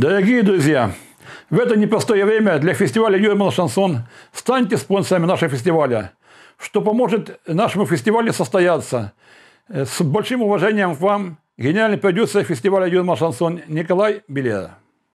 Дорогие друзья, в это непростое время для фестиваля «Юрман Шансон» станьте спонсорами нашего фестиваля, что поможет нашему фестивалю состояться. Э, с большим уважением к вам гениальный продюсер фестиваля «Юрман Шансон» Николай Белера.